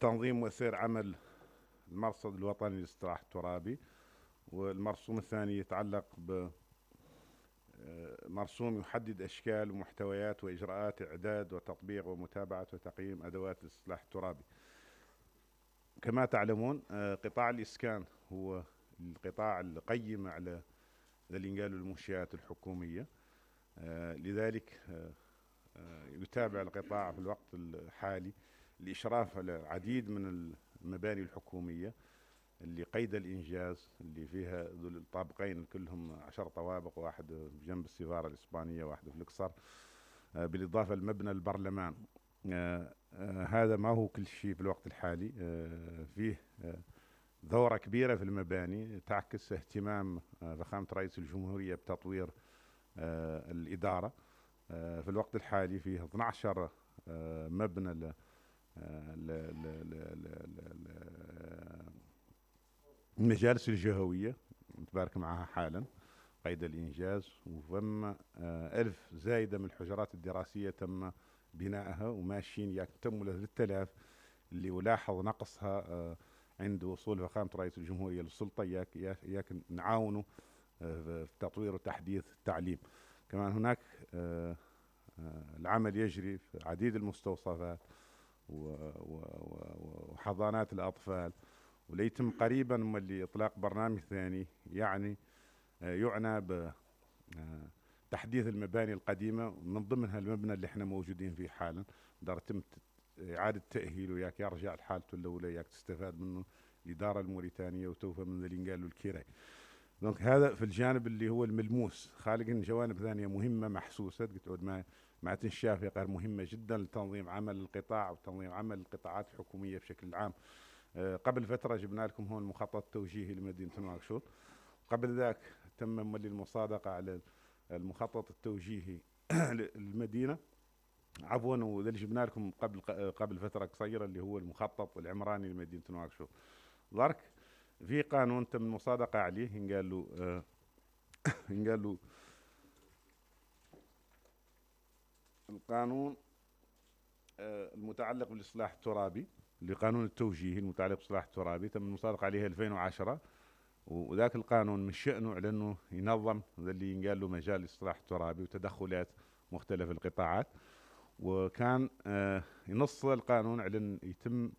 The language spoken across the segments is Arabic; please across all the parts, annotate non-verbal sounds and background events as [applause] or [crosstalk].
تنظيم وسير عمل المرصد الوطني للاستراحة الترابي والمرسوم الثاني يتعلق ب آه، مرسوم يحدد أشكال ومحتويات وإجراءات إعداد وتطبيق ومتابعة وتقييم أدوات الإصلاح الترابي كما تعلمون آه، قطاع الإسكان هو القطاع القيم على اللي قالوا المنشآت الحكومية آه، لذلك يتابع القطاع في الوقت الحالي الاشراف على العديد من المباني الحكوميه اللي قيد الانجاز اللي فيها ذول الطابقين كلهم عشر طوابق واحد جنب السفاره الاسبانيه واحد في الاقصر آه، بالاضافه لمبنى البرلمان آه، آه، هذا ما هو كل شيء في الوقت الحالي فيه ثوره كبيره في المباني تعكس اهتمام فخامه رئيس الجمهوريه بتطوير الاداره في الوقت الحالي فيه 12 مبنى المجالس الجهوية نتبارك معها حالا قيد الإنجاز وفما آه، ألف زايدة من الحجرات الدراسية تم بنائها وماشيين يتم للتلاف اللي ولاحظ نقصها آه، عند وصول فخامة رئيس الجمهورية للسلطة ياك, ياك نعاونه آه، في تطوير وتحديث التعليم كمان هناك العمل يجري في عديد المستوصفات وحضانات الأطفال وليتم قريبا اللي إطلاق برنامج ثاني يعني آه، يعنى بتحديث آه، المباني القديمة من ضمنها المبنى اللي احنا موجودين فيه حالا دار تم إعادة تأهيله ياك يرجع لحالته الأولى ياك تستفاد منه الإدارة الموريتانية وتوفى من اللي قالوا الكيري دونك هذا في الجانب اللي هو الملموس خالق جوانب ثانية مهمة محسوسة قلت ما مع تنشافي غير مهمة جدا لتنظيم عمل القطاع وتنظيم عمل القطاعات الحكومية بشكل عام آه، قبل فترة جبنا لكم هون مخطط توجيهي لمدينة نواكشوط قبل ذاك تم مولي المصادقة على المخطط التوجيهي [clears throat] للمدينة عفوا وذا اللي جبنا لكم قبل قبل فترة قصيرة اللي هو المخطط العمراني لمدينة نواكشوط ضرك في قانون تم المصادقة عليه قال له آه، [coughs] قال له القانون آه، المتعلق بالاصلاح الترابي لقانون التوجيهي المتعلق بالاصلاح الترابي تم المصادقه عليه 2010 وذاك القانون من شأنه على انه ينظم اللي ينقال له مجال الاصلاح الترابي وتدخلات مختلف القطاعات وكان آه، ينص القانون على ان يتم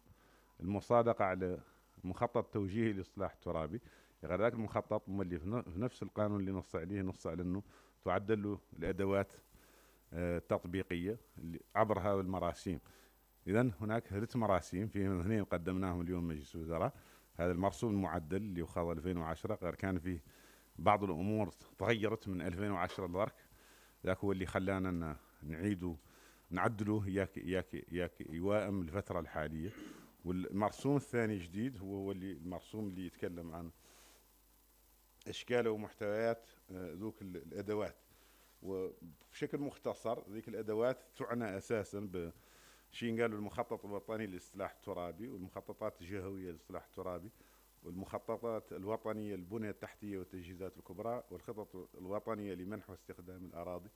المصادقه على مخطط توجيهي للاصلاح الترابي غير ذاك المخطط اللي في نفس القانون اللي نص عليه نص على انه تعدل له الادوات تطبيقيه عبر هذه المراسيم اذا هناك ثلاث مراسيم فيهم اثنين قدمناهم اليوم مجلس الوزراء هذا المرسوم المعدل اللي خاض 2010 غير كان فيه بعض الامور تغيرت من 2010 لذاك ذاك هو اللي خلانا نعيده نعدله ياك ياك ياك يوائم الفتره الحاليه والمرسوم الثاني جديد هو هو اللي المرسوم اللي يتكلم عن اشكاله ومحتويات آه، ذوك الادوات وبشكل مختصر ذيك الادوات تعنى اساسا بشيء قالوا المخطط الوطني للاصلاح الترابي والمخططات الجهويه للاصلاح الترابي والمخططات الوطنيه للبنيه التحتيه والتجهيزات الكبرى والخطط الوطنيه لمنح واستخدام الاراضي